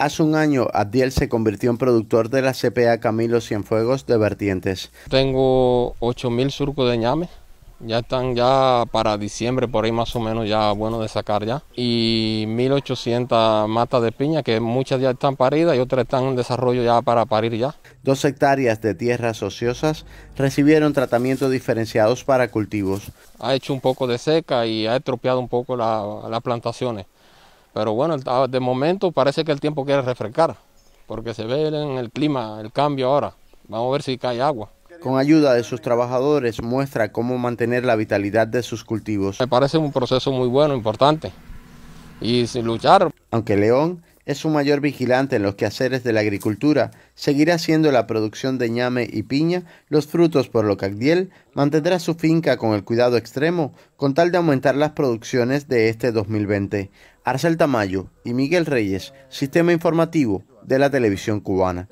Hace un año, Abdiel se convirtió en productor de la CPA Camilo Cienfuegos de Vertientes. Tengo 8.000 surcos de ñame. Ya están ya para diciembre, por ahí más o menos, ya bueno de sacar ya. Y 1.800 matas de piña, que muchas ya están paridas y otras están en desarrollo ya para parir ya. Dos hectáreas de tierras ociosas recibieron tratamientos diferenciados para cultivos. Ha hecho un poco de seca y ha estropeado un poco las plantaciones. Pero bueno, ah, de momento parece que el tiempo quiere refrescar, porque se ve en el clima el cambio ahora. Vamos a ver si cae agua. Con ayuda de sus trabajadores muestra cómo mantener la vitalidad de sus cultivos. Me parece un proceso muy bueno, importante, y sin luchar. Aunque León es un mayor vigilante en los quehaceres de la agricultura, seguirá haciendo la producción de ñame y piña, los frutos por lo Agdiel mantendrá su finca con el cuidado extremo, con tal de aumentar las producciones de este 2020. Arcel Tamayo y Miguel Reyes, Sistema Informativo de la Televisión Cubana.